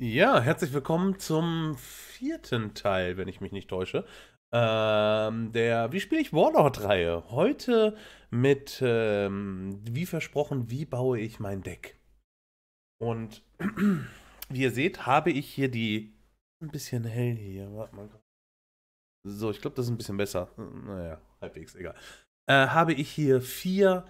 Ja, herzlich willkommen zum vierten Teil, wenn ich mich nicht täusche. Ähm, der Wie spiele ich Warlord-Reihe? Heute mit, ähm, wie versprochen, wie baue ich mein Deck? Und wie ihr seht, habe ich hier die. Ein bisschen hell hier, warte mal. So, ich glaube, das ist ein bisschen besser. Naja, halbwegs egal. Äh, habe ich hier vier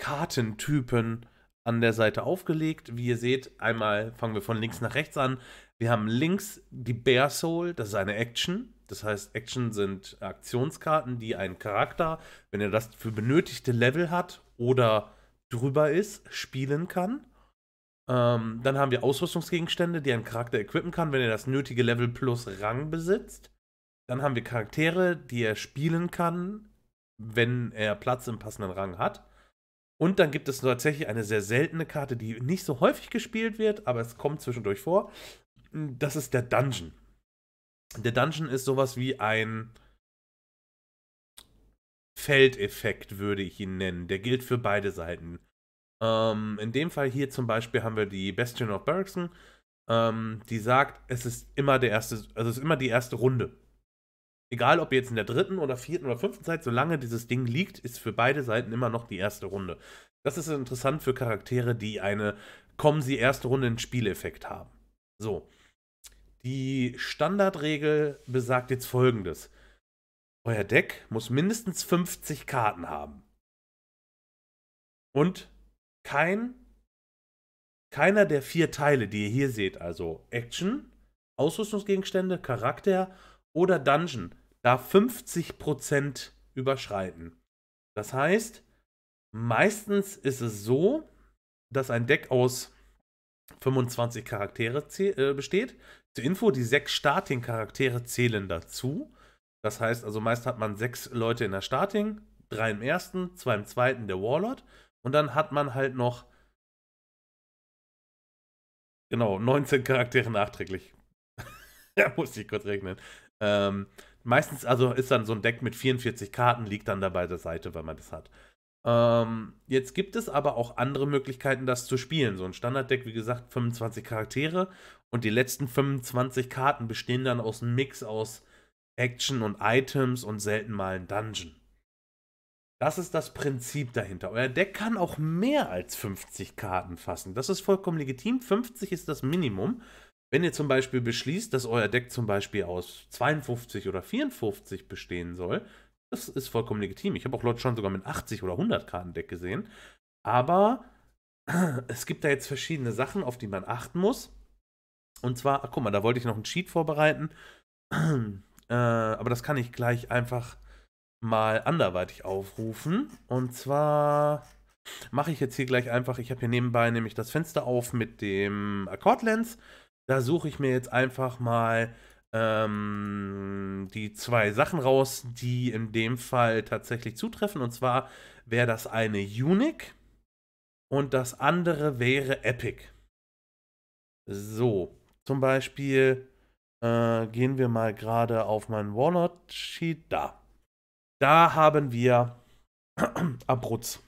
Kartentypen an der Seite aufgelegt. Wie ihr seht, einmal fangen wir von links nach rechts an. Wir haben links die Bear Soul, das ist eine Action. Das heißt, Action sind Aktionskarten, die ein Charakter, wenn er das für benötigte Level hat oder drüber ist, spielen kann. Ähm, dann haben wir Ausrüstungsgegenstände, die ein Charakter equippen kann, wenn er das nötige Level plus Rang besitzt. Dann haben wir Charaktere, die er spielen kann, wenn er Platz im passenden Rang hat. Und dann gibt es tatsächlich eine sehr seltene Karte, die nicht so häufig gespielt wird, aber es kommt zwischendurch vor. Das ist der Dungeon. Der Dungeon ist sowas wie ein Feldeffekt, würde ich ihn nennen. Der gilt für beide Seiten. Ähm, in dem Fall hier zum Beispiel haben wir die Bastion of Bergson, ähm, die sagt, es ist immer der erste, also es ist immer die erste Runde egal ob ihr jetzt in der dritten oder vierten oder fünften seid, solange dieses Ding liegt, ist für beide Seiten immer noch die erste Runde. Das ist interessant für Charaktere, die eine kommen sie erste Runde in Spieleffekt haben. So. Die Standardregel besagt jetzt folgendes. Euer Deck muss mindestens 50 Karten haben. Und kein keiner der vier Teile, die ihr hier seht, also Action, Ausrüstungsgegenstände, Charakter oder Dungeon, darf 50% überschreiten. Das heißt, meistens ist es so, dass ein Deck aus 25 Charaktere äh, besteht. Zur Info, die sechs Starting-Charaktere zählen dazu. Das heißt also, meist hat man sechs Leute in der Starting, drei im ersten, zwei im zweiten, der Warlord. Und dann hat man halt noch genau 19 Charaktere nachträglich. da muss ich kurz regnen. Ähm, Meistens also ist dann so ein Deck mit 44 Karten, liegt dann dabei der Seite, weil man das hat. Ähm, jetzt gibt es aber auch andere Möglichkeiten, das zu spielen. So ein Standarddeck, wie gesagt, 25 Charaktere und die letzten 25 Karten bestehen dann aus einem Mix aus Action und Items und selten mal ein Dungeon. Das ist das Prinzip dahinter. Euer Deck kann auch mehr als 50 Karten fassen. Das ist vollkommen legitim. 50 ist das Minimum. Wenn ihr zum Beispiel beschließt, dass euer Deck zum Beispiel aus 52 oder 54 bestehen soll, das ist vollkommen legitim. Ich habe auch Leute schon sogar mit 80 oder 100 Karten Deck gesehen. Aber es gibt da jetzt verschiedene Sachen, auf die man achten muss. Und zwar, ach, guck mal, da wollte ich noch einen Cheat vorbereiten. Äh, aber das kann ich gleich einfach mal anderweitig aufrufen. Und zwar mache ich jetzt hier gleich einfach, ich habe hier nebenbei nämlich das Fenster auf mit dem Akkordlens. Da suche ich mir jetzt einfach mal ähm, die zwei Sachen raus, die in dem Fall tatsächlich zutreffen. Und zwar wäre das eine Unic und das andere wäre Epic. So, zum Beispiel äh, gehen wir mal gerade auf meinen Warlord-Sheet. Da. Da haben wir Abruz.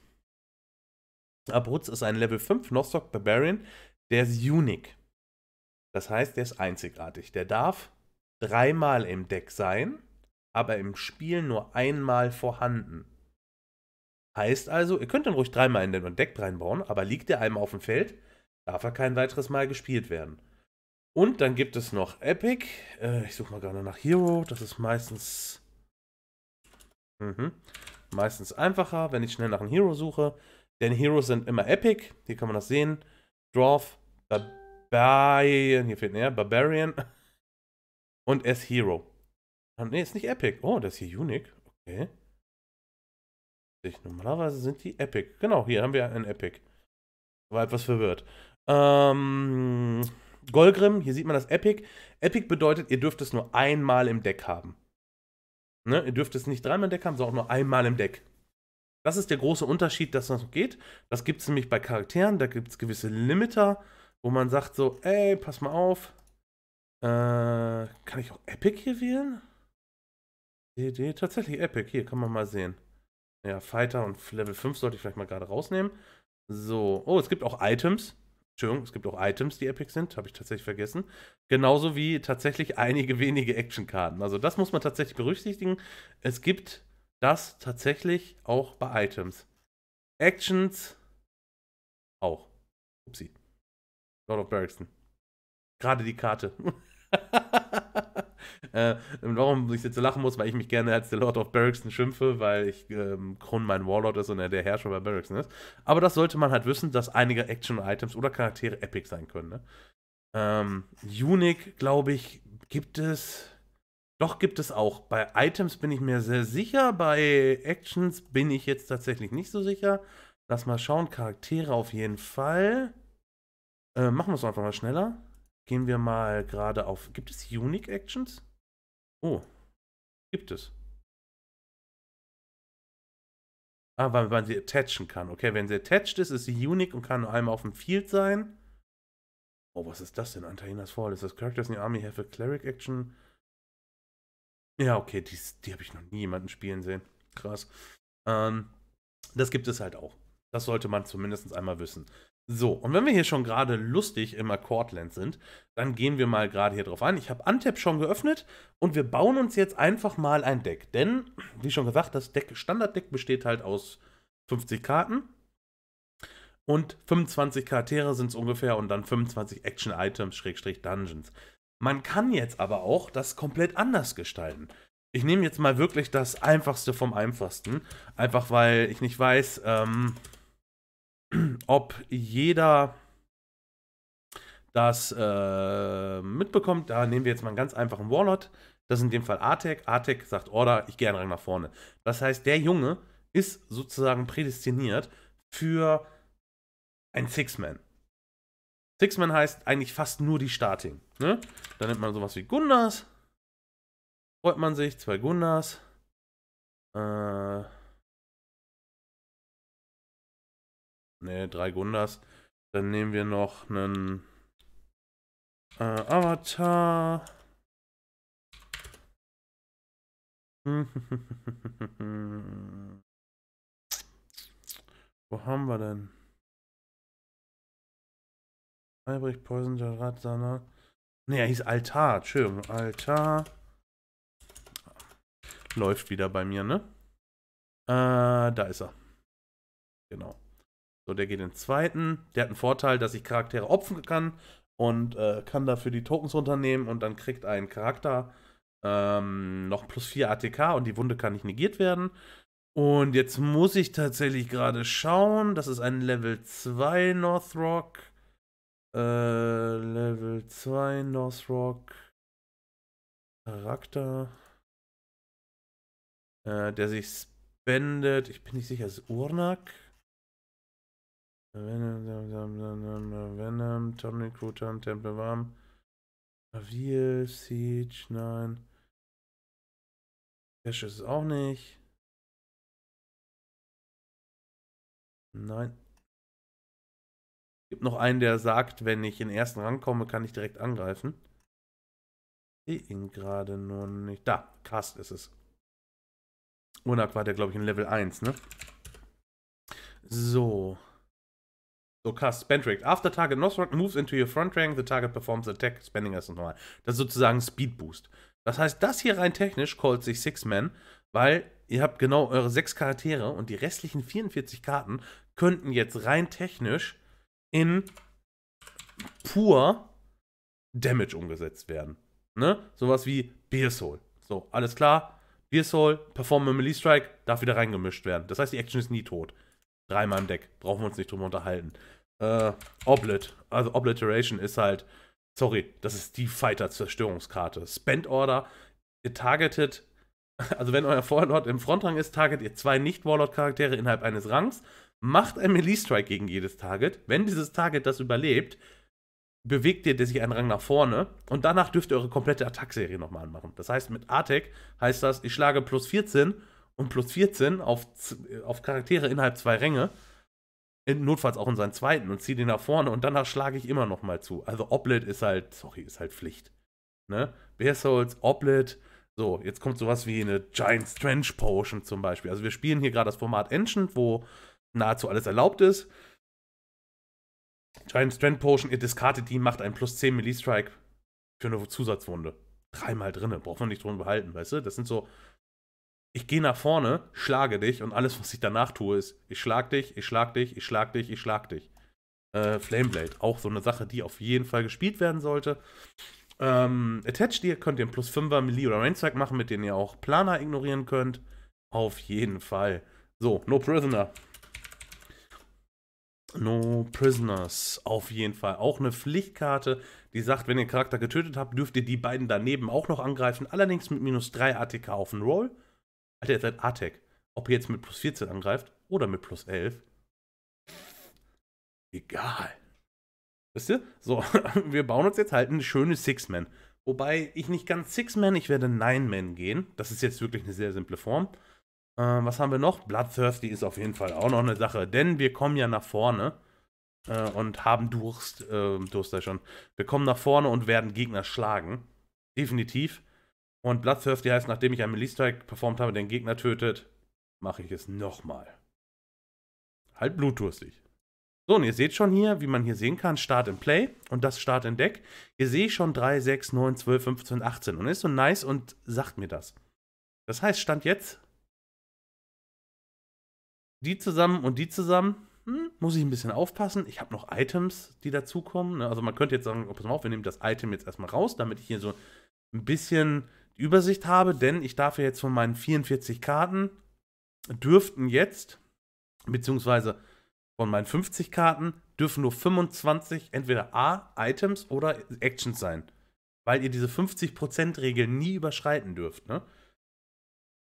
Abruz ist ein Level 5 Nostock Barbarian. Der ist unique. Das heißt, der ist einzigartig. Der darf dreimal im Deck sein, aber im Spiel nur einmal vorhanden. Heißt also, ihr könnt dann ruhig dreimal in den Deck reinbauen, aber liegt der einmal auf dem Feld, darf er kein weiteres Mal gespielt werden. Und dann gibt es noch Epic. Äh, ich suche mal gerade nach Hero. Das ist meistens. Mhm. Meistens einfacher, wenn ich schnell nach einem Hero suche. Denn Heroes sind immer Epic. Hier kann man das sehen. Dwarf, Barbarian, hier fehlt näher, Barbarian und S-Hero. Ah, ne, ist nicht Epic. Oh, das ist hier Unique. Okay. Normalerweise sind die Epic. Genau, hier haben wir ein Epic. War etwas verwirrt. Ähm, Golgrim, hier sieht man das Epic. Epic bedeutet, ihr dürft es nur einmal im Deck haben. Ne? Ihr dürft es nicht dreimal im Deck haben, sondern auch nur einmal im Deck. Das ist der große Unterschied, dass das geht. Das gibt es nämlich bei Charakteren. Da gibt es gewisse Limiter wo man sagt so, ey, pass mal auf. Äh, kann ich auch Epic hier wählen? Nee, nee, tatsächlich Epic. Hier kann man mal sehen. Ja, Fighter und Level 5 sollte ich vielleicht mal gerade rausnehmen. So. Oh, es gibt auch Items. Entschuldigung, es gibt auch Items, die Epic sind. Habe ich tatsächlich vergessen. Genauso wie tatsächlich einige wenige Actionkarten. Also das muss man tatsächlich berücksichtigen. Es gibt das tatsächlich auch bei Items. Actions auch. Upsi. Lord of Bergson. Gerade die Karte. äh, warum ich jetzt so lachen muss, weil ich mich gerne als der Lord of Barrickson schimpfe, weil ich ähm, Kron mein Warlord ist und er der Herrscher bei Barrickson ist. Aber das sollte man halt wissen, dass einige Action-Items oder Charaktere epic sein können. Ne? Ähm, Unique, glaube ich, gibt es. Doch gibt es auch. Bei Items bin ich mir sehr sicher, bei Actions bin ich jetzt tatsächlich nicht so sicher. Lass mal schauen, Charaktere auf jeden Fall. Äh, machen wir es einfach mal schneller. Gehen wir mal gerade auf. Gibt es Unique Actions? Oh, gibt es. Ah, weil man sie attachen kann. Okay, wenn sie attached ist, ist sie unique und kann nur einmal auf dem Field sein. Oh, was ist das denn? Antainas Fall. Ist das Characters in the Army have a Cleric Action? Ja, okay, die, die habe ich noch nie jemanden spielen sehen. Krass. Ähm, das gibt es halt auch. Das sollte man zumindest einmal wissen. So, und wenn wir hier schon gerade lustig im Accordland sind, dann gehen wir mal gerade hier drauf ein. Ich habe Antep schon geöffnet und wir bauen uns jetzt einfach mal ein Deck. Denn, wie schon gesagt, das Deck, Standarddeck besteht halt aus 50 Karten. Und 25 Charaktere sind es ungefähr und dann 25 Action-Items, Schrägstrich Dungeons. Man kann jetzt aber auch das komplett anders gestalten. Ich nehme jetzt mal wirklich das Einfachste vom Einfachsten. Einfach weil ich nicht weiß, ähm, ob jeder das äh, mitbekommt. Da nehmen wir jetzt mal einen ganz einfachen Warlord. Das ist in dem Fall Artek. Artek sagt Order, ich gehe einen Rang nach vorne. Das heißt, der Junge ist sozusagen prädestiniert für ein Six-Man. Six-Man heißt eigentlich fast nur die Starting. Ne? Da nimmt man sowas wie Gundas. Freut man sich, zwei Gundas. Äh, Ne, drei Gundas. Dann nehmen wir noch einen äh, Avatar. Wo haben wir denn? Albrecht Poison, Gerard Sana. Ne, er hieß Altar. Schön. Altar. Läuft wieder bei mir, ne? Äh, da ist er. Genau. So, der geht in den zweiten. Der hat einen Vorteil, dass ich Charaktere opfen kann und äh, kann dafür die Tokens runternehmen und dann kriegt ein Charakter ähm, noch plus 4 ATK und die Wunde kann nicht negiert werden. Und jetzt muss ich tatsächlich gerade schauen. Das ist ein Level 2 Northrock. Äh, Level 2 Northrock. Charakter. Äh, der sich spendet. Ich bin nicht sicher, ist Urnak. Venom, Venom, Tommy Recruiter, Temple Warm, Avil, Siege, nein. Cash ist es auch nicht. Nein. Es gibt noch einen, der sagt, wenn ich in den ersten Rang komme, kann ich direkt angreifen. Ich sehe ihn gerade nur nicht. Da, Cast ist es. Unak war der, glaube ich, in Level 1, ne? So. So cast Spend Rate. After target Nosrock moves into your front rank, the target performs attack, spending as normal. Das ist sozusagen Speed Boost. Das heißt, das hier rein technisch callt sich Six-Man, weil ihr habt genau eure sechs Charaktere und die restlichen 44 Karten könnten jetzt rein technisch in pur Damage umgesetzt werden. Ne? Sowas wie Beer Soul. So, alles klar. Beer Soul, Perform Melee Strike, darf wieder reingemischt werden. Das heißt, die Action ist nie tot. Dreimal im Deck. Brauchen wir uns nicht drüber unterhalten äh, Oblit, also Obliteration ist halt, sorry, das ist die Fighter-Zerstörungskarte. Spend Order, ihr targetet, also wenn euer Vorlord im Frontrang ist, targetet ihr zwei Nicht-Warlord-Charaktere innerhalb eines Rangs, macht ein Melee-Strike gegen jedes Target. Wenn dieses Target das überlebt, bewegt ihr sich einen Rang nach vorne und danach dürft ihr eure komplette Attack-Serie nochmal anmachen. Das heißt, mit Attack heißt das, ich schlage plus 14 und plus 14 auf, auf Charaktere innerhalb zwei Ränge notfalls auch in seinen zweiten und ziehe den nach vorne und danach schlage ich immer noch mal zu. Also Oblet ist halt, sorry, ist halt Pflicht. Ne? Bear Souls, Oblet, so, jetzt kommt sowas wie eine Giant Strange Potion zum Beispiel. Also wir spielen hier gerade das Format Ancient, wo nahezu alles erlaubt ist. Giant Strength Potion, ihr discardet die, macht einen plus 10 Melee Strike für eine Zusatzwunde. Dreimal drinne, braucht man nicht drum behalten, weißt du? Das sind so ich gehe nach vorne, schlage dich und alles, was ich danach tue, ist, ich schlag dich, ich schlag dich, ich schlag dich, ich schlag dich. Äh, Flameblade, auch so eine Sache, die auf jeden Fall gespielt werden sollte. Ähm, Attached ihr könnt ihr einen plus 5er Melee oder Rainstrike machen, mit denen ihr auch Planer ignorieren könnt. Auf jeden Fall. So, No Prisoner. No Prisoners, auf jeden Fall. Auch eine Pflichtkarte, die sagt, wenn ihr Charakter getötet habt, dürft ihr die beiden daneben auch noch angreifen. Allerdings mit minus 3 ATK auf den Roll. Alter, ihr seid Artek. Ob ihr jetzt mit plus 14 angreift oder mit plus 11. Egal. Wisst ihr? So, wir bauen uns jetzt halt eine schöne Six-Man. Wobei ich nicht ganz Six-Man, ich werde Nine-Man gehen. Das ist jetzt wirklich eine sehr simple Form. Äh, was haben wir noch? Bloodthirsty ist auf jeden Fall auch noch eine Sache, denn wir kommen ja nach vorne äh, und haben Durst, äh, Durst da schon. Wir kommen nach vorne und werden Gegner schlagen. Definitiv. Und Bloodthirsty heißt, nachdem ich einen Melee-Strike performt habe, den Gegner tötet, mache ich es nochmal. Halt blutdurstig. So, und ihr seht schon hier, wie man hier sehen kann, Start in Play und das Start in Deck. Hier sehe ich schon 3, 6, 9, 12, 15, 18 und ist so nice und sagt mir das. Das heißt, Stand jetzt, die zusammen und die zusammen, hm, muss ich ein bisschen aufpassen. Ich habe noch Items, die dazukommen. Ne? Also man könnte jetzt sagen, oh, pass mal auf, wir nehmen das Item jetzt erstmal raus, damit ich hier so ein bisschen Übersicht habe, denn ich darf ja jetzt von meinen 44 Karten dürften jetzt, beziehungsweise von meinen 50 Karten, dürfen nur 25 entweder A, Items oder Actions sein. Weil ihr diese 50%-Regel nie überschreiten dürft. Ne?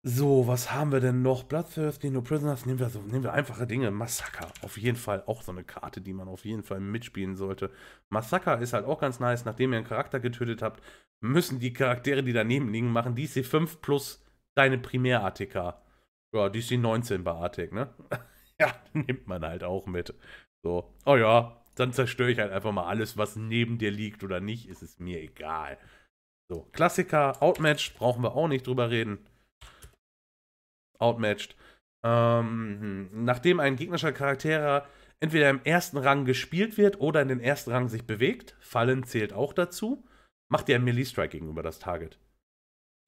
So, was haben wir denn noch? Bloodthirsty, No Prisoners. Nehmen wir, so, nehmen wir einfache Dinge. Massaker. Auf jeden Fall auch so eine Karte, die man auf jeden Fall mitspielen sollte. Massaker ist halt auch ganz nice. Nachdem ihr einen Charakter getötet habt, müssen die Charaktere, die daneben liegen, machen DC 5 plus deine Primär-ATK. Ja, DC 19 bei Artek, ne? ja, nimmt man halt auch mit. So, oh ja, dann zerstöre ich halt einfach mal alles, was neben dir liegt oder nicht. Ist es mir egal. So, Klassiker, Outmatch, brauchen wir auch nicht drüber reden outmatched. Ähm, nachdem ein gegnerischer Charakter entweder im ersten Rang gespielt wird oder in den ersten Rang sich bewegt, Fallen zählt auch dazu, macht er einen Melee-Strike gegenüber das Target.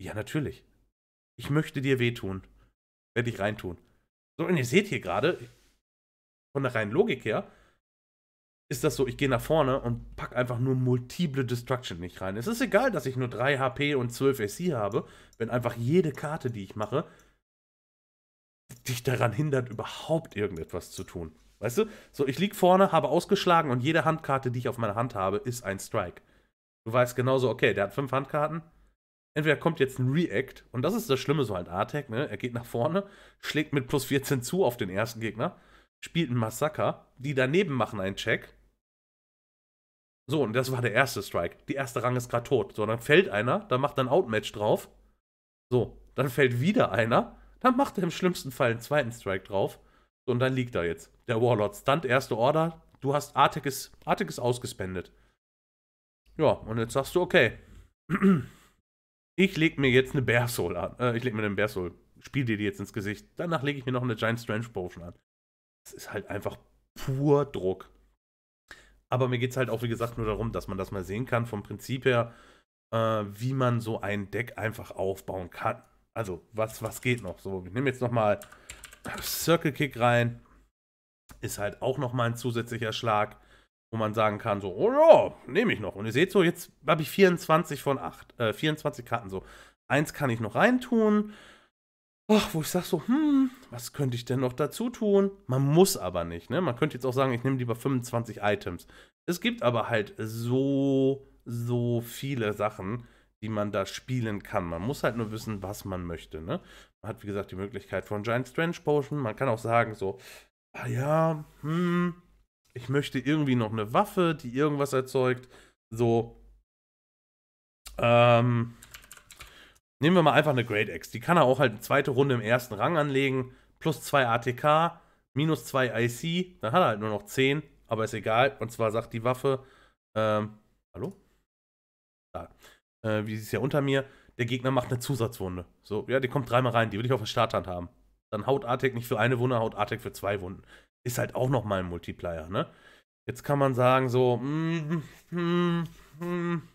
Ja, natürlich. Ich möchte dir wehtun. Werde ich reintun. So, und ihr seht hier gerade, von der reinen Logik her, ist das so, ich gehe nach vorne und pack einfach nur multiple Destruction nicht rein. Es ist egal, dass ich nur 3 HP und 12 SC habe, wenn einfach jede Karte, die ich mache, dich daran hindert, überhaupt irgendetwas zu tun. Weißt du? So, ich lieg vorne, habe ausgeschlagen und jede Handkarte, die ich auf meiner Hand habe, ist ein Strike. Du weißt genauso, okay, der hat fünf Handkarten. Entweder kommt jetzt ein React, und das ist das Schlimme, so halt Artek, ne? Er geht nach vorne, schlägt mit plus 14 zu auf den ersten Gegner, spielt ein Massaker, die daneben machen einen Check. So, und das war der erste Strike. Die erste Rang ist gerade tot. So, dann fällt einer, dann macht ein Outmatch drauf. So, dann fällt wieder einer, dann macht er im schlimmsten Fall einen zweiten Strike drauf. Und dann liegt er jetzt. Der Warlord Stunt, erste Order. Du hast Artiges, Artiges ausgespendet. Ja, und jetzt sagst du, okay. Ich leg mir jetzt eine Bear Soul an. Äh, ich leg mir einen Bear Soul. Spiel dir die jetzt ins Gesicht. Danach lege ich mir noch eine Giant Strange Potion an. Das ist halt einfach pur Druck. Aber mir geht es halt auch, wie gesagt, nur darum, dass man das mal sehen kann, vom Prinzip her, äh, wie man so ein Deck einfach aufbauen kann. Also, was, was geht noch? So, ich nehme jetzt nochmal Circle Kick rein. Ist halt auch nochmal ein zusätzlicher Schlag, wo man sagen kann, so, oh ja, nehme ich noch. Und ihr seht so, jetzt habe ich 24 von 8, äh, 24 Karten so. Eins kann ich noch reintun. Ach, wo ich sage so, hm, was könnte ich denn noch dazu tun? Man muss aber nicht, ne? Man könnte jetzt auch sagen, ich nehme lieber 25 Items. Es gibt aber halt so, so viele Sachen, die man da spielen kann. Man muss halt nur wissen, was man möchte. Ne? Man hat, wie gesagt, die Möglichkeit von Giant Strange Potion. Man kann auch sagen, so, ah ja, hm, ich möchte irgendwie noch eine Waffe, die irgendwas erzeugt. So, ähm, nehmen wir mal einfach eine Great Axe. Die kann er auch halt eine zweite Runde im ersten Rang anlegen. Plus 2 ATK, minus 2 IC. Dann hat er halt nur noch 10, aber ist egal. Und zwar sagt die Waffe, ähm, hallo? Da äh, wie es ja unter mir, der Gegner macht eine Zusatzwunde. So, ja, die kommt dreimal rein, die würde ich auf der Starthand haben. Dann haut Artek nicht für eine Wunde, haut Artek für zwei Wunden. Ist halt auch nochmal ein Multiplier, ne? Jetzt kann man sagen, so, mm, mm, mm,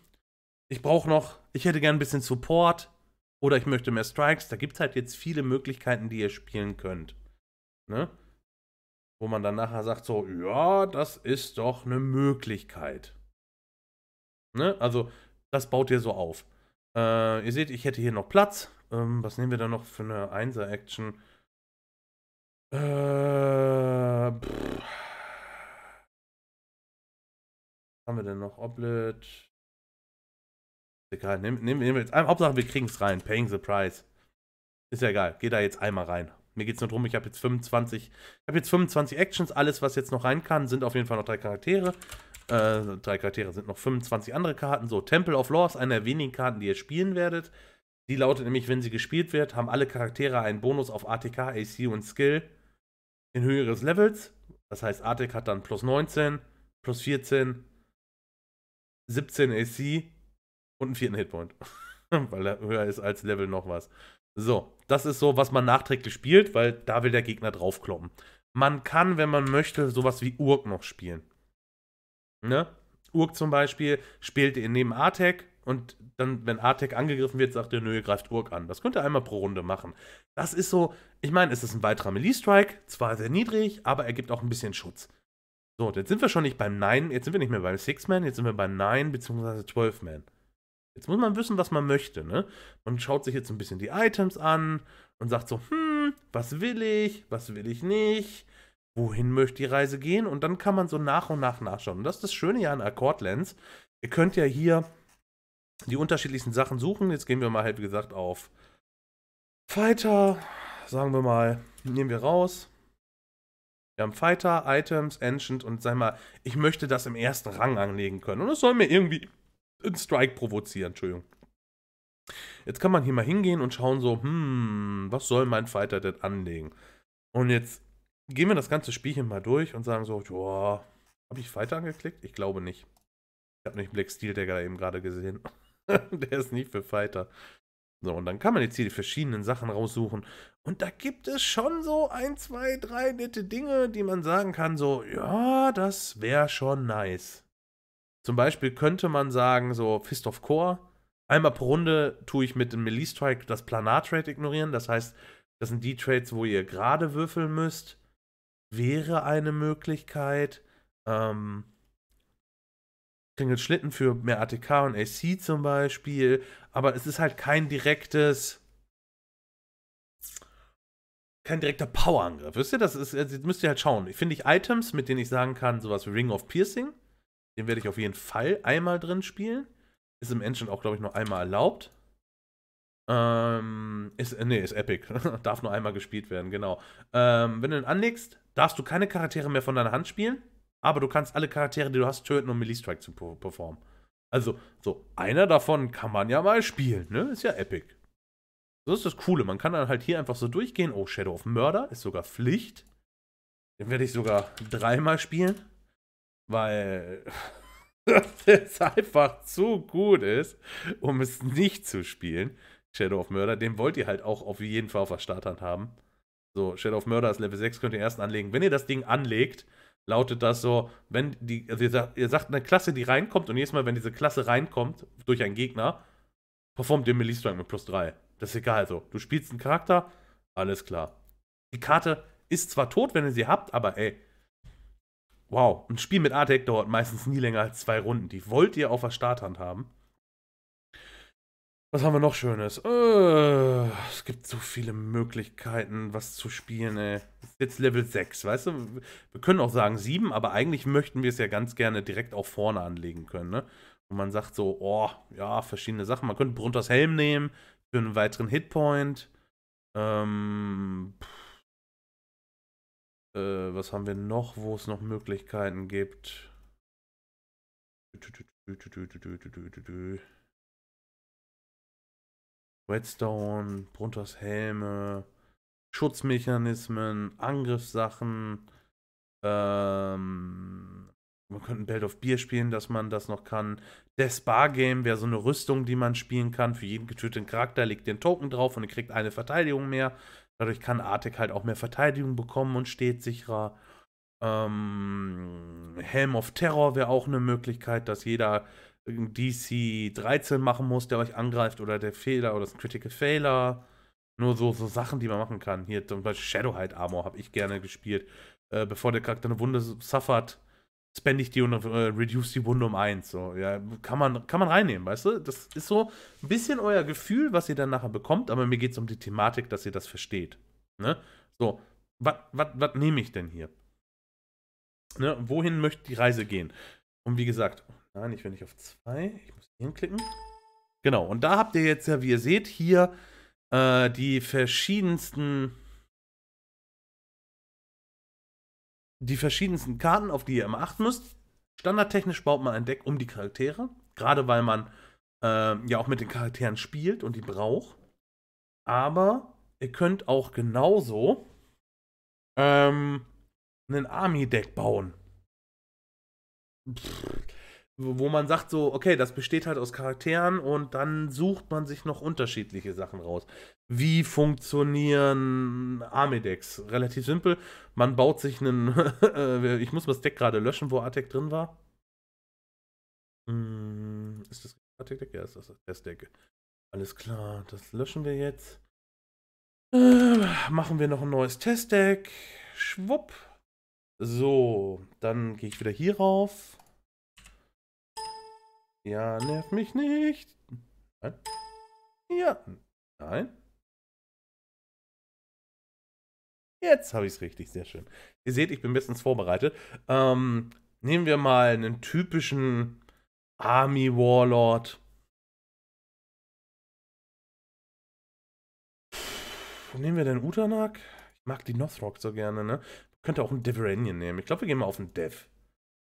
ich brauche noch, ich hätte gern ein bisschen Support oder ich möchte mehr Strikes. Da gibt es halt jetzt viele Möglichkeiten, die ihr spielen könnt. Ne? Wo man dann nachher sagt, so, ja, das ist doch eine Möglichkeit. Ne? Also, das baut ihr so auf. Äh, ihr seht, ich hätte hier noch Platz. Ähm, was nehmen wir da noch für eine 1er-Action? Äh, haben wir denn noch? Oblet. Egal, nehmen, nehmen, wir jetzt einmal. Hauptsache, wir kriegen es rein. Paying the price. Ist ja egal. Geh da jetzt einmal rein. Mir geht es nur darum, ich habe jetzt 25, ich habe jetzt 25 Actions. Alles, was jetzt noch rein kann, sind auf jeden Fall noch drei Charaktere. Äh, drei Charaktere sind noch 25 andere Karten. So, Temple of Law ist eine der wenigen Karten, die ihr spielen werdet. Die lautet nämlich, wenn sie gespielt wird, haben alle Charaktere einen Bonus auf ATK, AC und Skill in höheres Levels. Das heißt, ATK hat dann plus 19, plus 14, 17 AC und einen vierten Hitpoint. weil er höher ist als Level noch was. So, das ist so, was man nachträglich spielt, weil da will der Gegner draufkloppen. Man kann, wenn man möchte, sowas wie Urk noch spielen. Ne? Urk zum Beispiel spielt neben Artek und dann, wenn Artek angegriffen wird, sagt er, nö, ihr greift Urk an. Das könnt ihr einmal pro Runde machen. Das ist so, ich meine, es ist ein weiterer Melee-Strike, zwar sehr niedrig, aber er gibt auch ein bisschen Schutz. So, jetzt sind wir schon nicht beim 9, jetzt sind wir nicht mehr beim 6 man jetzt sind wir beim 9 bzw. 12-Man. Jetzt muss man wissen, was man möchte, ne? Man schaut sich jetzt ein bisschen die Items an und sagt so, hm, was will ich, was will ich nicht, wohin möchte die Reise gehen und dann kann man so nach und nach nachschauen. Und das ist das Schöne ja an Akkordlens. Ihr könnt ja hier die unterschiedlichsten Sachen suchen. Jetzt gehen wir mal halt, wie gesagt, auf Fighter, sagen wir mal, nehmen wir raus. Wir haben Fighter, Items, Ancient und sag mal, ich möchte das im ersten Rang anlegen können. Und es soll mir irgendwie einen Strike provozieren, Entschuldigung. Jetzt kann man hier mal hingehen und schauen so, hm, was soll mein Fighter denn anlegen? Und jetzt gehen wir das ganze Spielchen mal durch und sagen so, joa, habe ich weiter angeklickt? Ich glaube nicht. Ich habe nicht Black Steel Dagger eben gerade gesehen. Der ist nicht für Fighter. So, und dann kann man jetzt hier die verschiedenen Sachen raussuchen. Und da gibt es schon so ein, zwei, drei nette Dinge, die man sagen kann, so, ja, das wäre schon nice. Zum Beispiel könnte man sagen, so, Fist of Core. Einmal pro Runde tue ich mit dem Melee Strike das Planar-Trade ignorieren. Das heißt, das sind die Trades, wo ihr gerade würfeln müsst wäre eine Möglichkeit. Ähm, Kringel Schlitten für mehr ATK und AC zum Beispiel, aber es ist halt kein direktes kein direkter Powerangriff. Wisst ihr, das ist, also müsst ihr halt schauen. Ich finde ich Items, mit denen ich sagen kann, sowas wie Ring of Piercing, den werde ich auf jeden Fall einmal drin spielen. Ist im Engine auch, glaube ich, nur einmal erlaubt. Ähm, ist, äh, nee, ist Epic. Darf nur einmal gespielt werden, genau. Ähm, wenn du den anlegst, darfst du keine Charaktere mehr von deiner Hand spielen, aber du kannst alle Charaktere, die du hast, töten, um Melee Strike zu performen. Also, so, einer davon kann man ja mal spielen, ne? Ist ja epic. So ist das Coole. Man kann dann halt hier einfach so durchgehen. Oh, Shadow of Murder ist sogar Pflicht. Den werde ich sogar dreimal spielen, weil es einfach zu gut ist, um es nicht zu spielen. Shadow of Murder, den wollt ihr halt auch auf jeden Fall auf der Starthand haben. So, Shadow of Murder ist Level 6, könnt ihr erst anlegen. Wenn ihr das Ding anlegt, lautet das so, wenn die, also ihr sagt, ihr sagt eine Klasse, die reinkommt und jedes Mal, wenn diese Klasse reinkommt durch einen Gegner, performt ihr Melee Strike mit plus 3. Das ist egal so. Du spielst einen Charakter, alles klar. Die Karte ist zwar tot, wenn ihr sie habt, aber ey, wow. Ein Spiel mit Artec dauert meistens nie länger als zwei Runden. Die wollt ihr auf der Starthand haben. Was haben wir noch Schönes? Oh, es gibt so viele Möglichkeiten, was zu spielen, ey. Jetzt Level 6, weißt du? Wir können auch sagen 7, aber eigentlich möchten wir es ja ganz gerne direkt auch vorne anlegen können, ne? Und man sagt so, oh, ja, verschiedene Sachen. Man könnte Brunters Helm nehmen für einen weiteren Hitpoint. Ähm, äh, was haben wir noch, wo es noch Möglichkeiten gibt? Du, du, du, du, du, du, du, du, du. Redstone, Brunters Helme, Schutzmechanismen, Angriffssachen. Ähm, man könnte ein Belt of Beer spielen, dass man das noch kann. Death Bar Game wäre so eine Rüstung, die man spielen kann. Für jeden getöteten Charakter legt den Token drauf und er kriegt eine Verteidigung mehr. Dadurch kann Artek halt auch mehr Verteidigung bekommen und steht sicherer. Ähm, Helm of Terror wäre auch eine Möglichkeit, dass jeder DC 13 machen muss, der euch angreift oder der Fehler oder das ist ein Critical Failure. Nur so, so Sachen, die man machen kann. Hier zum Beispiel Shadowhide Armor habe ich gerne gespielt. Äh, bevor der Charakter eine Wunde suffert, spende ich die und äh, reduce die Wunde um 1. So, ja, kann man, kann man reinnehmen, weißt du? Das ist so ein bisschen euer Gefühl, was ihr dann nachher bekommt, aber mir geht es um die Thematik, dass ihr das versteht. Ne? So, was nehme ich denn hier? Ne? Wohin möchte die Reise gehen? Und wie gesagt, Nein, ich will nicht auf 2. Ich muss hier hinklicken. Genau, und da habt ihr jetzt ja, wie ihr seht, hier äh, die verschiedensten die verschiedensten Karten, auf die ihr immer achten müsst. Standardtechnisch baut man ein Deck um die Charaktere, gerade weil man äh, ja auch mit den Charakteren spielt und die braucht. Aber ihr könnt auch genauso ähm, ein Army-Deck bauen. Pff wo man sagt so, okay, das besteht halt aus Charakteren und dann sucht man sich noch unterschiedliche Sachen raus. Wie funktionieren Army-Decks? Relativ simpel. Man baut sich einen, ich muss das Deck gerade löschen, wo Artek drin war. Hm, ist das Artek-Deck? Ja, ist das das Deck. Alles klar, das löschen wir jetzt. Äh, machen wir noch ein neues Testdeck. Schwupp. So, dann gehe ich wieder hier rauf. Ja, nerv mich nicht. Nein. Ja. Nein. Jetzt habe ich es richtig, sehr schön. Ihr seht, ich bin bestens vorbereitet. Ähm, nehmen wir mal einen typischen Army Warlord. Wo nehmen wir denn Utanak? Ich mag die Northrock so gerne, ne? Könnte auch einen Deveranian nehmen. Ich glaube, wir gehen mal auf einen Dev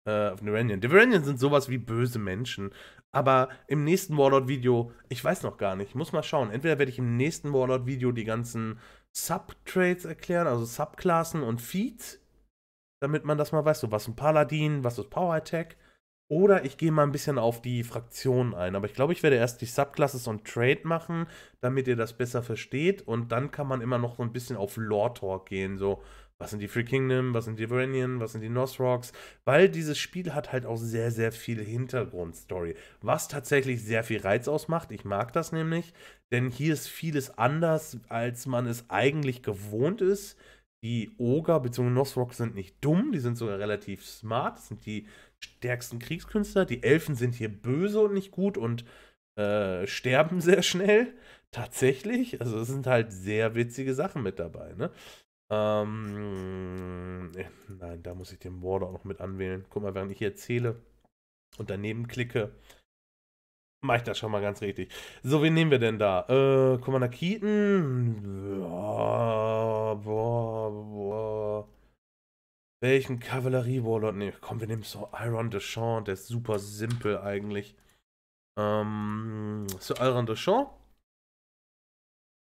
äh, auf den Iranian. Die Iranian sind sowas wie böse Menschen. Aber im nächsten Warlord-Video, ich weiß noch gar nicht, muss mal schauen. Entweder werde ich im nächsten Warlord-Video die ganzen Subtrades erklären, also Subklassen und Feeds, damit man das mal weiß, so was ein Paladin, was ist Power Attack. Oder ich gehe mal ein bisschen auf die Fraktionen ein. Aber ich glaube, ich werde erst die Subclasses und Trade machen, damit ihr das besser versteht. Und dann kann man immer noch so ein bisschen auf Lore Talk gehen. So, was sind die Free Kingdom? Was sind die Varenian? Was sind die Northrocks? Weil dieses Spiel hat halt auch sehr, sehr viel Hintergrundstory. Was tatsächlich sehr viel Reiz ausmacht. Ich mag das nämlich. Denn hier ist vieles anders, als man es eigentlich gewohnt ist. Die Ogre bzw. Northrocks sind nicht dumm. Die sind sogar relativ smart. Das sind die stärksten Kriegskünstler. Die Elfen sind hier böse und nicht gut und äh, sterben sehr schnell. Tatsächlich. Also es sind halt sehr witzige Sachen mit dabei. Ne? Ähm, nein, da muss ich den Border auch noch mit anwählen. Guck mal, während ich hier zähle und daneben klicke, mache ich das schon mal ganz richtig. So, wen nehmen wir denn da? Äh, Commander Keaton? Boah, boah, boah. Welchen Kavallerie-Warlord nehmen? Komm, wir nehmen so Iron Deschamps. Der ist super simpel eigentlich. Ähm, Sir Iron Deschamps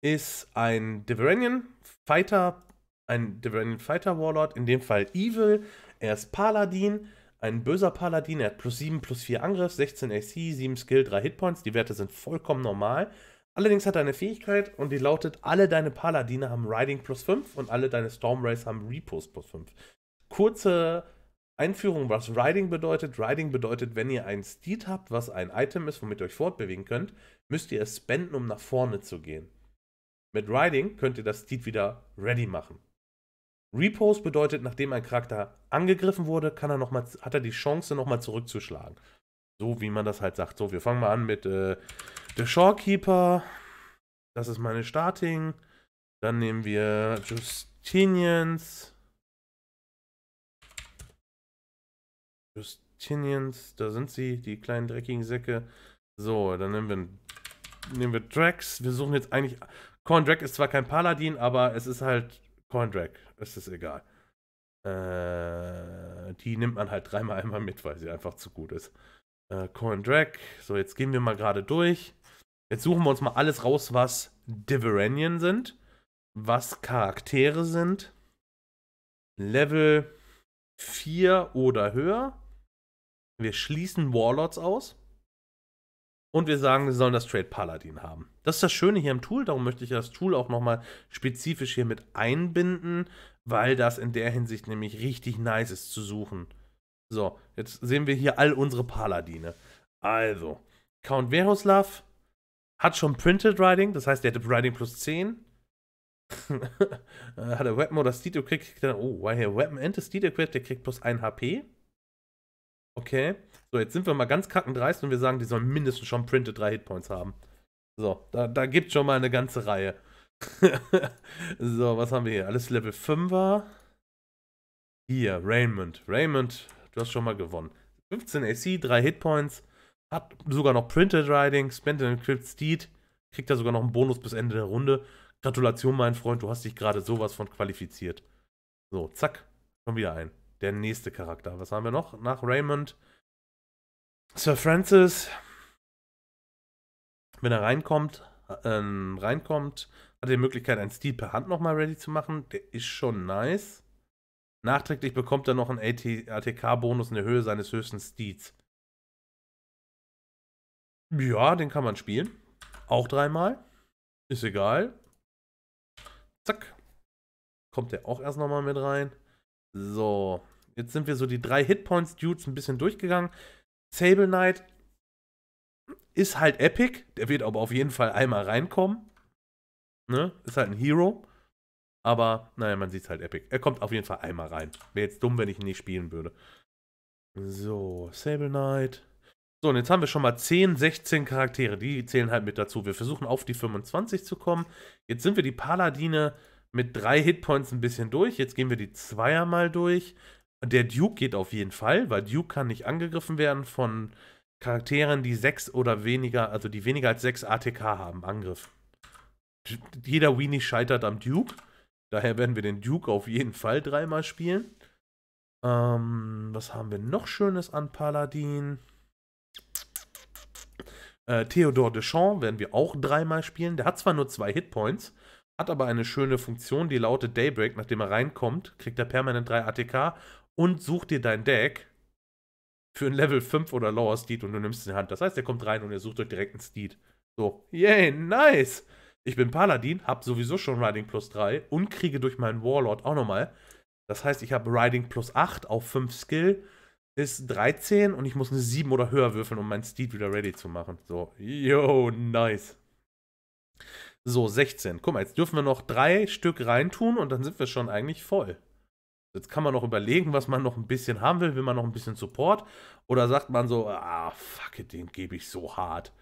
ist ein Deveranian Fighter ein Divine Fighter Warlord, in dem Fall Evil. Er ist Paladin, ein böser Paladin. Er hat plus 7, plus 4 Angriff, 16 AC, 7 Skill, 3 Hitpoints. Die Werte sind vollkommen normal. Allerdings hat er eine Fähigkeit und die lautet: Alle deine Paladine haben Riding plus 5 und alle deine Storm Rays haben Repost plus 5. Kurze Einführung, was Riding bedeutet. Riding bedeutet, wenn ihr ein Steed habt, was ein Item ist, womit ihr euch fortbewegen könnt, müsst ihr es spenden, um nach vorne zu gehen. Mit Riding könnt ihr das Steed wieder ready machen. Repost bedeutet, nachdem ein Charakter angegriffen wurde, kann er noch mal, hat er die Chance, nochmal zurückzuschlagen. So wie man das halt sagt. So, wir fangen mal an mit äh, The Shorekeeper. Das ist meine Starting. Dann nehmen wir Justinians. Justinians, da sind sie, die kleinen dreckigen Säcke. So, dann nehmen wir, nehmen wir Drax. Wir suchen jetzt eigentlich... Corn Drag ist zwar kein Paladin, aber es ist halt Coindrag, ist es egal. Äh, die nimmt man halt dreimal einmal mit, weil sie einfach zu gut ist. Äh, Drag, so jetzt gehen wir mal gerade durch. Jetzt suchen wir uns mal alles raus, was Diveranian sind, was Charaktere sind, Level 4 oder höher. Wir schließen Warlords aus und wir sagen, sie sollen das Trade Paladin haben. Das ist das Schöne hier im Tool, darum möchte ich das Tool auch nochmal spezifisch hier mit einbinden, weil das in der Hinsicht nämlich richtig nice ist zu suchen. So, jetzt sehen wir hier all unsere Paladine. Also, Count Veroslav hat schon Printed Riding, das heißt, der hätte Riding plus 10. Äh, hat er Weapon oder Steed Equipped, oh, weil hier Weapon and Steed Equipped, der kriegt plus 1 HP. Okay. So, jetzt sind wir mal ganz kackendreist und wir sagen, die sollen mindestens schon printed drei Hitpoints haben. So, da, da gibt schon mal eine ganze Reihe. so, was haben wir hier? Alles Level 5er. Hier, Raymond. Raymond, du hast schon mal gewonnen. 15 AC, 3 Hitpoints. Hat sogar noch Printed Riding, Spend and Encrypt Steed. Kriegt da sogar noch einen Bonus bis Ende der Runde. Gratulation, mein Freund, du hast dich gerade sowas von qualifiziert. So, zack, schon wieder ein der nächste Charakter. Was haben wir noch? Nach Raymond. Sir Francis. Wenn er reinkommt, äh, ähm, reinkommt, hat er die Möglichkeit, einen Stil per Hand nochmal ready zu machen. Der ist schon nice. Nachträglich bekommt er noch einen ATK-Bonus in der Höhe seines höchsten Steeds. Ja, den kann man spielen. Auch dreimal. Ist egal. Zack. Kommt der auch erst nochmal mit rein. So, Jetzt sind wir so die drei Hitpoints-Dudes ein bisschen durchgegangen. Sable Knight ist halt epic. Der wird aber auf jeden Fall einmal reinkommen. Ne? Ist halt ein Hero. Aber naja, man sieht es halt epic. Er kommt auf jeden Fall einmal rein. Wäre jetzt dumm, wenn ich ihn nicht spielen würde. So, Sable Knight. So, und jetzt haben wir schon mal 10, 16 Charaktere. Die zählen halt mit dazu. Wir versuchen auf die 25 zu kommen. Jetzt sind wir die Paladine mit drei Hitpoints ein bisschen durch. Jetzt gehen wir die Zweier mal durch. Der Duke geht auf jeden Fall, weil Duke kann nicht angegriffen werden von Charakteren, die sechs oder weniger, also die weniger als sechs ATK haben, Angriff. Jeder Weenie scheitert am Duke. Daher werden wir den Duke auf jeden Fall dreimal spielen. Ähm, was haben wir noch Schönes an Paladin? Äh, Theodore Deschamps werden wir auch dreimal spielen. Der hat zwar nur zwei Hitpoints, hat aber eine schöne Funktion, die lautet Daybreak. Nachdem er reinkommt, kriegt er permanent drei ATK und such dir dein Deck für ein Level 5 oder Lower Steed und du nimmst es in die Hand. Das heißt, er kommt rein und er sucht euch direkt einen Steed. So, yay, nice! Ich bin Paladin, hab sowieso schon Riding plus 3 und kriege durch meinen Warlord auch nochmal. Das heißt, ich habe Riding plus 8 auf 5 Skill, ist 13 und ich muss eine 7 oder höher würfeln, um meinen Steed wieder ready zu machen. So, yo, nice. So, 16. Guck mal, jetzt dürfen wir noch drei Stück reintun und dann sind wir schon eigentlich voll. Jetzt kann man noch überlegen, was man noch ein bisschen haben will. Will man noch ein bisschen Support? Oder sagt man so, ah, fuck it, den gebe ich so hart.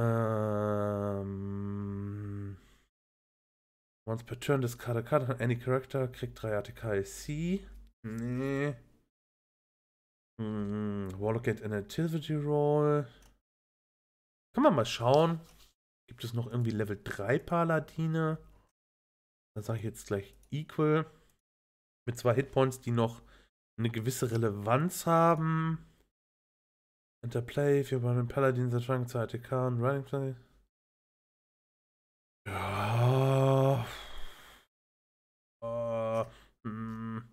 Ähm. Once per turn, discard a card any character, kriegt 3 ATK C. Nee. Hm, Warlock an Activity Roll. Kann man mal schauen. Gibt es noch irgendwie Level 3 Paladine? Dann sage ich jetzt gleich Equal mit zwei Hitpoints, die noch eine gewisse Relevanz haben. Enter Play, für meinen Paladin, der Trunk, 2 ATK und Running Play. Ja. Uh, hm.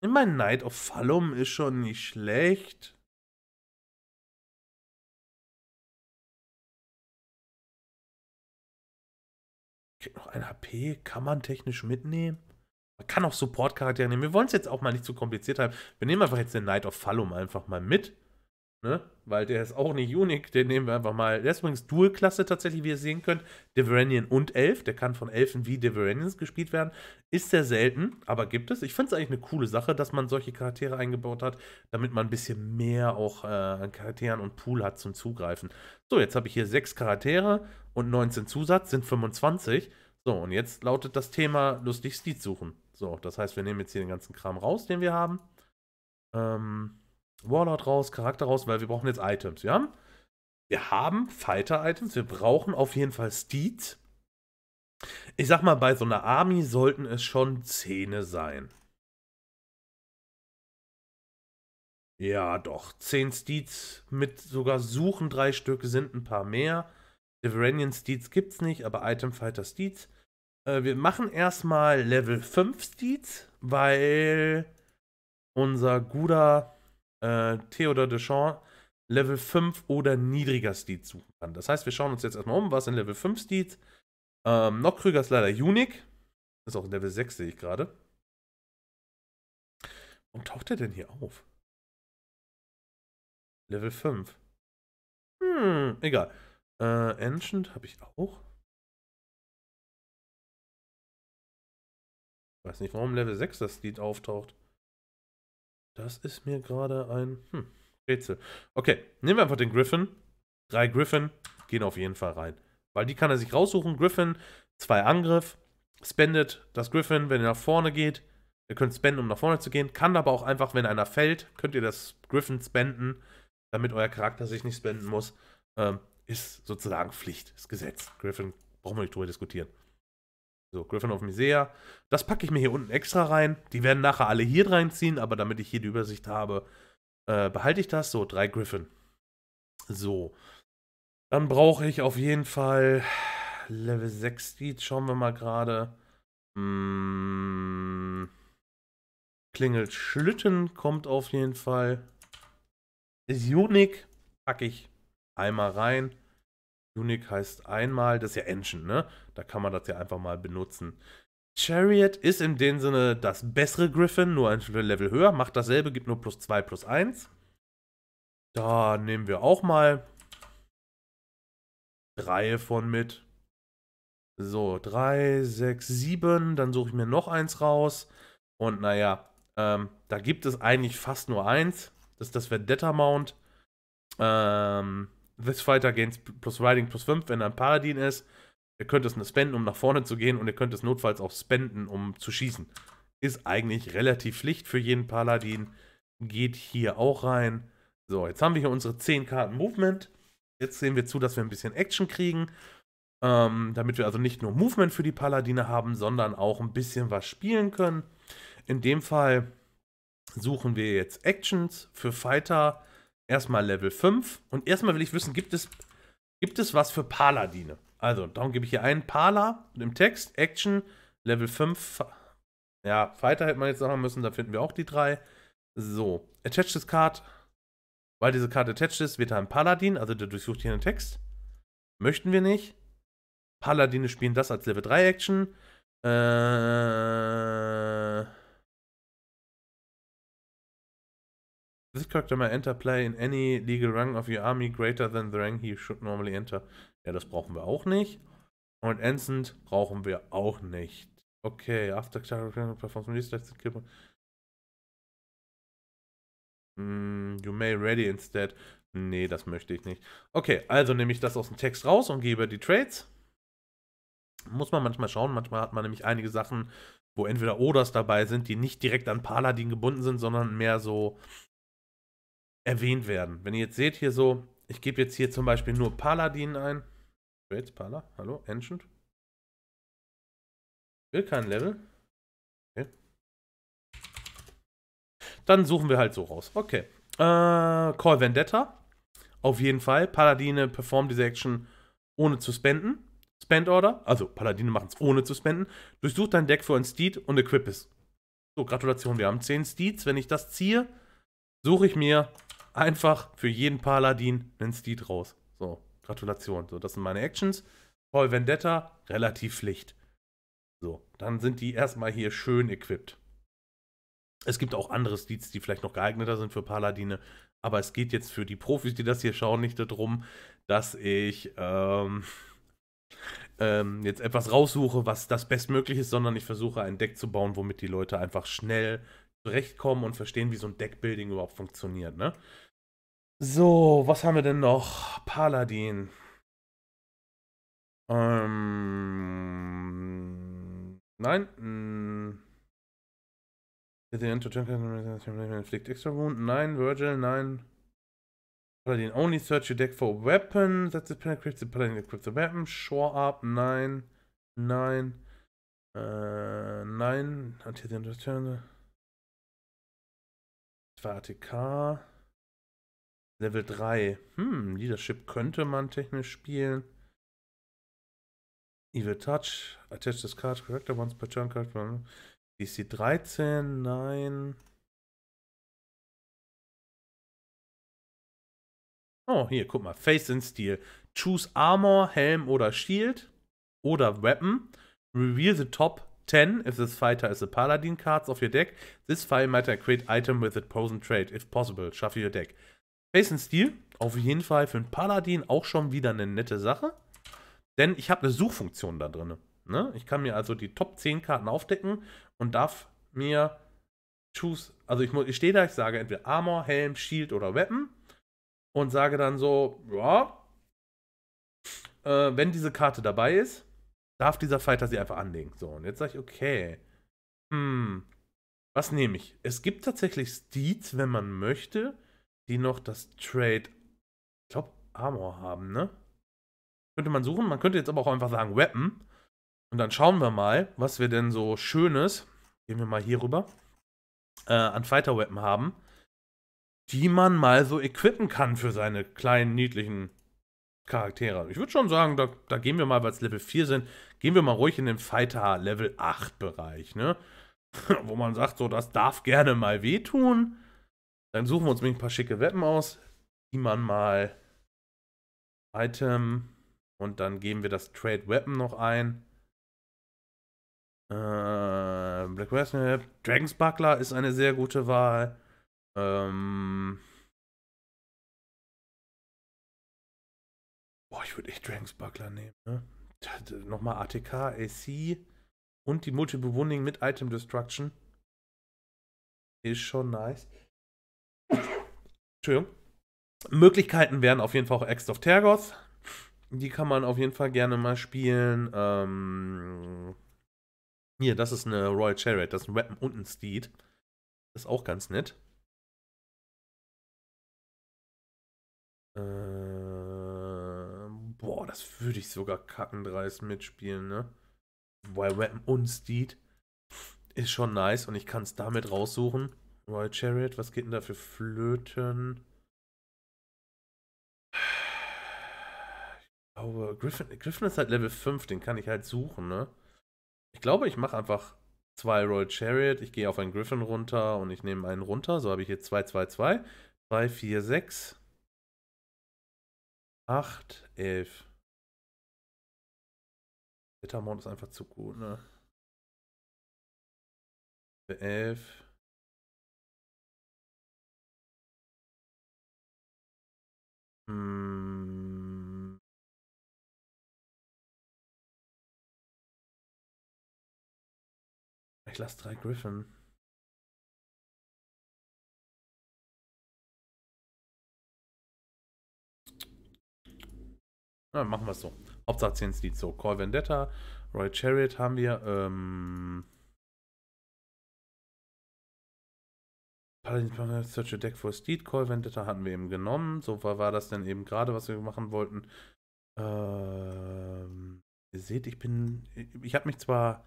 Knight of Fallum ist schon nicht schlecht. Kriegt noch ein HP, kann man technisch mitnehmen. Man kann auch Support-Charaktere nehmen. Wir wollen es jetzt auch mal nicht zu kompliziert haben. Wir nehmen einfach jetzt den Knight of Fallum einfach mal mit. Ne? Weil der ist auch nicht unique. Den nehmen wir einfach mal. Der ist übrigens Dual-Klasse tatsächlich, wie ihr sehen könnt. Deveranian und Elf. Der kann von Elfen wie Deveranians gespielt werden. Ist sehr selten, aber gibt es. Ich finde es eigentlich eine coole Sache, dass man solche Charaktere eingebaut hat, damit man ein bisschen mehr auch äh, an Charakteren und Pool hat zum Zugreifen. So, jetzt habe ich hier sechs Charaktere und 19 Zusatz, sind 25. So, und jetzt lautet das Thema lustig Steed suchen. So, das heißt, wir nehmen jetzt hier den ganzen Kram raus, den wir haben. Ähm, Warlord raus, Charakter raus, weil wir brauchen jetzt Items. Wir haben, wir haben Fighter-Items, wir brauchen auf jeden Fall Steeds. Ich sag mal, bei so einer Army sollten es schon 10 sein. Ja, doch. 10 Steeds mit sogar Suchen drei Stücke sind ein paar mehr. Deveranian Steeds gibt's nicht, aber Item Fighter Steeds. Äh, wir machen erstmal Level 5 Steeds, weil unser guter äh, Theodor Deschamps Level 5 oder niedriger Steeds suchen kann. Das heißt, wir schauen uns jetzt erstmal um, was in Level 5 Steeds. Ähm, Nockkrüger ist leider unique. Ist auch Level 6, sehe ich gerade. Warum taucht er denn hier auf? Level 5. Hm, egal. Äh, Ancient habe ich auch. Weiß nicht, warum Level 6 das Lied auftaucht. Das ist mir gerade ein hm, Rätsel. Okay, nehmen wir einfach den Griffin. Drei Griffin gehen auf jeden Fall rein. Weil die kann er sich raussuchen. Griffin, zwei Angriff. Spendet das Griffin, wenn er nach vorne geht. Ihr könnt spenden, um nach vorne zu gehen. Kann aber auch einfach, wenn einer fällt, könnt ihr das Griffin spenden, damit euer Charakter sich nicht spenden muss. Ähm, ist sozusagen Pflicht, ist Gesetz. Griffin brauchen wir nicht drüber diskutieren. So, Griffin of mhm. Misea. Das packe ich mir hier unten extra rein. Die werden nachher alle hier reinziehen, aber damit ich hier die Übersicht habe, äh, behalte ich das. So, drei Griffin. So. Dann brauche ich auf jeden Fall Level 6 Deeds. Schauen wir mal gerade. Hm. Klingelt Schlitten kommt auf jeden Fall. Sionik packe ich einmal rein. Unique heißt einmal, das ist ja Engine, ne? Da kann man das ja einfach mal benutzen. Chariot ist in dem Sinne das bessere Griffin, nur ein Level höher, macht dasselbe, gibt nur plus 2, plus 1. Da nehmen wir auch mal drei von mit. So, 3, 6, 7, dann suche ich mir noch eins raus. Und naja, ähm, da gibt es eigentlich fast nur eins. Das ist das Vendetta Mount. Ähm, This Fighter gains plus Riding plus 5, wenn er ein Paladin ist. Ihr könnt es nur spenden, um nach vorne zu gehen und ihr könnt es notfalls auch spenden, um zu schießen. Ist eigentlich relativ Pflicht für jeden Paladin. Geht hier auch rein. So, jetzt haben wir hier unsere 10 Karten Movement. Jetzt sehen wir zu, dass wir ein bisschen Action kriegen. Ähm, damit wir also nicht nur Movement für die Paladine haben, sondern auch ein bisschen was spielen können. In dem Fall suchen wir jetzt Actions für Fighter erstmal Level 5. Und erstmal will ich wissen, gibt es, gibt es was für Paladine? Also, darum gebe ich hier einen Pala im Text Action Level 5. Ja, Fighter hätte man jetzt sagen müssen, da finden wir auch die drei. So, attached this Card. Weil diese Karte attached ist, wird er ein Paladin, also der durchsucht hier einen Text. Möchten wir nicht. Paladine spielen das als Level 3 Action. Äh. This character may enter play in any legal rank of your army greater than the rank he should normally enter. Ja, das brauchen wir auch nicht. Und Ensign brauchen wir auch nicht. Okay, after character performs release, let's kill mm, You may ready instead. Nee, das möchte ich nicht. Okay, also nehme ich das aus dem Text raus und gebe die Trades. Muss man manchmal schauen. Manchmal hat man nämlich einige Sachen, wo entweder Oders dabei sind, die nicht direkt an Paladin gebunden sind, sondern mehr so erwähnt werden. Wenn ihr jetzt seht, hier so, ich gebe jetzt hier zum Beispiel nur Paladin ein. Jetzt Pala, hallo, Ancient. Will kein Level. Okay. Dann suchen wir halt so raus. Okay. Äh, Call Vendetta. Auf jeden Fall. Paladine performen diese Action ohne zu spenden. Spend Order, also Paladine machen es ohne zu spenden. Durchsuch dein Deck für ein Steed und equip es. So, Gratulation, wir haben 10 Steeds. Wenn ich das ziehe, suche ich mir einfach für jeden Paladin einen Steed raus. So, Gratulation. So, das sind meine Actions. Paul Vendetta, relativ Pflicht. So, dann sind die erstmal hier schön equipped. Es gibt auch andere Steeds, die vielleicht noch geeigneter sind für Paladine, aber es geht jetzt für die Profis, die das hier schauen, nicht darum, dass ich ähm, ähm, jetzt etwas raussuche, was das bestmöglich ist, sondern ich versuche ein Deck zu bauen, womit die Leute einfach schnell zurechtkommen und verstehen, wie so ein Deckbuilding überhaupt funktioniert. Ne? So, was haben wir denn noch? Paladin. Ähm, nein. Mh. Mm. Inflict extra wound. Nein, Virgil, nein. Paladin only search your deck for weapon. That's the penetrates the paladin equips the weapon. Shore up, nein. Nein. Äh, nein. Until the end of the turn. Das ATK. Level 3. Hm, Leadership könnte man technisch spielen. Evil Touch. Attach this card. Character once per turn card. DC 13. Nein. Oh, hier, guck mal. Face in Steel. Choose Armor, Helm oder Shield. Oder Weapon. Reveal the top 10 if this fighter is a paladin cards of your deck. This file might create item with a pose and trade, if possible. Shuffle your deck. Face Steel, auf jeden Fall für einen Paladin auch schon wieder eine nette Sache. Denn ich habe eine Suchfunktion da drin. Ne? Ich kann mir also die Top 10 Karten aufdecken und darf mir choose, also ich, ich stehe da, ich sage entweder Armor, Helm, Shield oder Weapon und sage dann so, ja, äh, wenn diese Karte dabei ist, darf dieser Fighter sie einfach anlegen. So, und jetzt sage ich, okay, hm, was nehme ich? Es gibt tatsächlich Steeds, wenn man möchte, die noch das Trade, ich glaube, Armor haben, ne? Könnte man suchen. Man könnte jetzt aber auch einfach sagen Weapon. Und dann schauen wir mal, was wir denn so Schönes, gehen wir mal hier rüber, äh, an Fighter Weapon haben, die man mal so equippen kann für seine kleinen, niedlichen Charaktere. Ich würde schon sagen, da, da, gehen wir mal, weil es Level 4 sind, gehen wir mal ruhig in den Fighter Level 8 Bereich, ne? Wo man sagt, so, das darf gerne mal wehtun. Dann suchen wir uns nämlich ein paar schicke Weapon aus, die man mal Item und dann geben wir das Trade Weapon noch ein. Äh, Black Wesley, Dragons Buckler ist eine sehr gute Wahl. Ähm, boah, ich würde echt Dragons Buckler nehmen. Ne? Nochmal ATK, AC und die Multiple Wounding mit Item Destruction. Ist schon nice. Entschuldigung. Möglichkeiten wären auf jeden Fall auch Ex of Tergoth. Die kann man auf jeden Fall gerne mal spielen. Ähm, hier, das ist eine Royal Chariot. Das ist ein Weapon und ein Steed. Das ist auch ganz nett. Äh, boah, das würde ich sogar Kackendreis mitspielen, ne? Weil Weapon und Steed ist schon nice und ich kann es damit raussuchen. Royal Chariot, was geht denn da für Flöten? Ich glaube, Griffin, Griffin ist halt Level 5, den kann ich halt suchen, ne? Ich glaube, ich mache einfach zwei Royal Chariot, ich gehe auf einen Griffin runter und ich nehme einen runter. So habe ich hier 2, 2, 2, 2, 4, 6, 8, 11. Bittermount ist einfach zu gut, ne? 11. Hm. Ich lasse drei Griffin. Na, machen wir es so. Hauptsache 10 Lied so. Call Vendetta, Roy Chariot haben wir. Ähm Paladin Search a Deck for a Steed Call Vendetta hatten wir eben genommen. So war, das denn eben gerade, was wir machen wollten. Ähm, ihr seht, ich bin. Ich habe mich zwar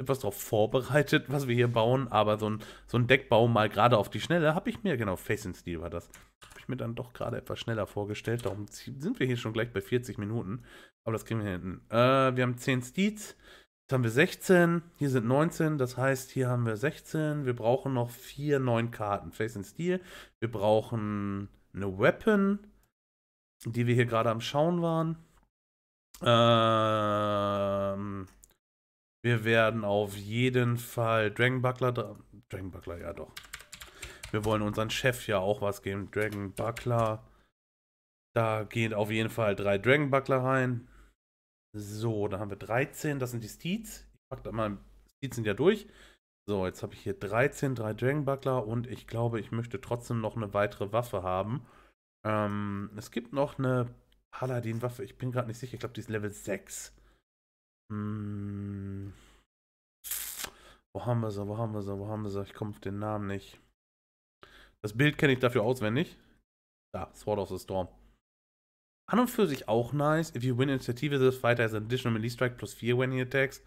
etwas darauf vorbereitet, was wir hier bauen, aber so ein, so ein Deckbau mal gerade auf die Schnelle habe ich mir, genau, Face in Steel war das, habe ich mir dann doch gerade etwas schneller vorgestellt. Darum sind wir hier schon gleich bei 40 Minuten. Aber das kriegen wir hinten. Äh, wir haben 10 Steeds. Jetzt haben wir 16, hier sind 19, das heißt, hier haben wir 16. Wir brauchen noch vier neuen Karten. Face and Steel. Wir brauchen eine Weapon, die wir hier gerade am Schauen waren. Ähm, wir werden auf jeden Fall Dragon Buckler. Dragon Buckler, ja doch. Wir wollen unseren Chef ja auch was geben. Dragon Buckler. Da gehen auf jeden Fall drei Dragon Buckler rein. So, dann haben wir 13, das sind die Steeds. Ich packe da mal, Steeds sind ja durch. So, jetzt habe ich hier 13, drei Dragon Buckler und ich glaube, ich möchte trotzdem noch eine weitere Waffe haben. Ähm, es gibt noch eine Paladin-Waffe, ich bin gerade nicht sicher, ich glaube, die ist Level 6. Hm. Wo haben wir sie, wo haben wir sie, wo haben wir sie? Ich komme auf den Namen nicht. Das Bild kenne ich dafür auswendig. Da, Sword of the Storm. An und für sich auch nice. If you win Initiative, this fighter has an additional melee strike plus 4 when he attacks.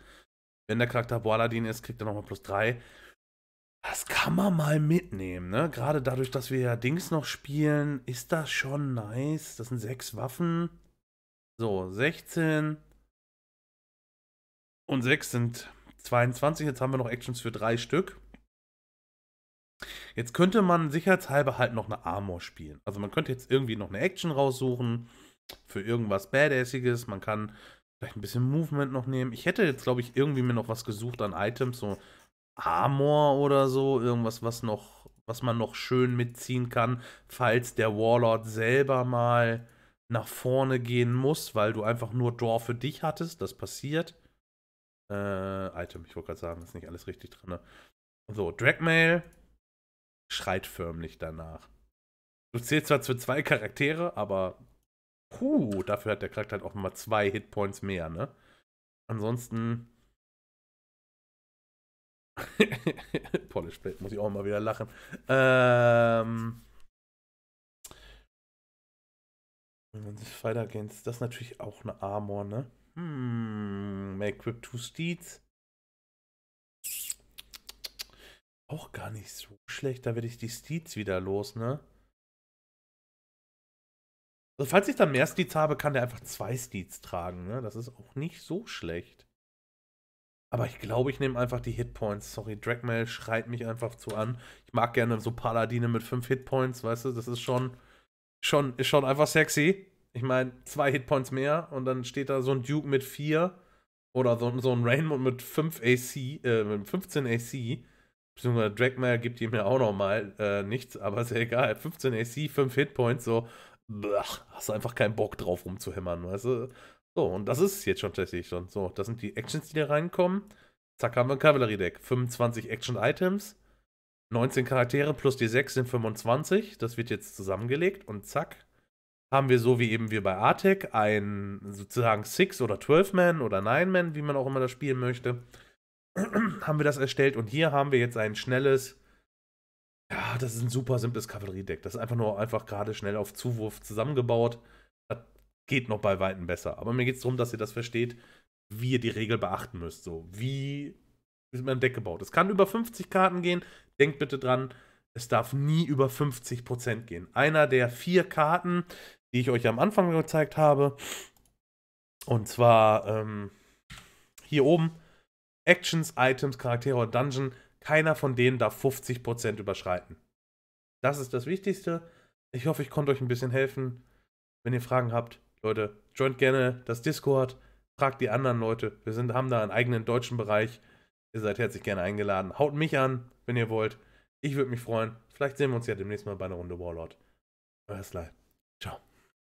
Wenn der Charakter Boaladin ist, kriegt er nochmal plus 3. Das kann man mal mitnehmen, ne? Gerade dadurch, dass wir ja Dings noch spielen, ist das schon nice. Das sind 6 Waffen. So, 16. Und 6 sind 22. Jetzt haben wir noch Actions für 3 Stück. Jetzt könnte man sicherheitshalber halt noch eine Armor spielen. Also man könnte jetzt irgendwie noch eine Action raussuchen für irgendwas Badassiges. Man kann vielleicht ein bisschen Movement noch nehmen. Ich hätte jetzt, glaube ich, irgendwie mir noch was gesucht an Items, so Armor oder so, irgendwas, was noch, was man noch schön mitziehen kann, falls der Warlord selber mal nach vorne gehen muss, weil du einfach nur Draw für dich hattest. Das passiert. Äh, Item, ich wollte gerade sagen, ist nicht alles richtig drin. Ne? So, Dragmail schreit förmlich danach. Du zählst zwar für zwei Charaktere, aber Huh, dafür hat der Charakter halt auch mal zwei Hitpoints mehr, ne? Ansonsten. Polish Blade muss ich auch mal wieder lachen. Ähm. Wenn Fight Against, das ist natürlich auch eine Armor, ne? Hm, Equip to Steeds. Auch gar nicht so schlecht, da werde ich die Steeds wieder los, ne? Also falls ich dann mehr Steeds habe, kann der einfach zwei Steeds tragen. Ne? Das ist auch nicht so schlecht. Aber ich glaube, ich nehme einfach die Hitpoints. Sorry, Dragmail schreit mich einfach zu an. Ich mag gerne so Paladine mit fünf Hitpoints, weißt du? Das ist schon, schon, ist schon einfach sexy. Ich meine, zwei Hitpoints mehr und dann steht da so ein Duke mit vier oder so, so ein Raymond mit 5 AC, äh, mit 15 AC. Beziehungsweise Dragmail gibt ihm ja auch nochmal äh, nichts, aber ist ja egal. 15 AC, 5 Hitpoints, so, blach, hast einfach keinen Bock drauf rumzuhämmern, weißt du? So, und das ist jetzt schon tatsächlich schon. So, das sind die Actions, die da reinkommen. Zack, haben wir ein Kavallerie-Deck. 25 Action-Items, 19 Charaktere plus die 6 sind 25. Das wird jetzt zusammengelegt und zack, haben wir so wie eben wir bei Artek ein sozusagen 6 oder 12-Man oder 9-Man, wie man auch immer das spielen möchte, haben wir das erstellt und hier haben wir jetzt ein schnelles ja, das ist ein super simples Kavalleriedeck. Das ist einfach nur einfach gerade schnell auf Zuwurf zusammengebaut. Das geht noch bei Weitem besser. Aber mir geht es darum, dass ihr das versteht, wie ihr die Regel beachten müsst. So, wie ist mein Deck gebaut? Es kann über 50 Karten gehen. Denkt bitte dran, es darf nie über 50% gehen. Einer der vier Karten, die ich euch am Anfang gezeigt habe, und zwar ähm, hier oben: Actions, Items, Charaktere oder Dungeon keiner von denen darf 50% überschreiten. Das ist das Wichtigste. Ich hoffe, ich konnte euch ein bisschen helfen. Wenn ihr Fragen habt, Leute, joint gerne das Discord. Fragt die anderen Leute. Wir sind, haben da einen eigenen deutschen Bereich. Ihr seid herzlich gerne eingeladen. Haut mich an, wenn ihr wollt. Ich würde mich freuen. Vielleicht sehen wir uns ja demnächst mal bei einer Runde Warlord. Euer Sly. Ciao.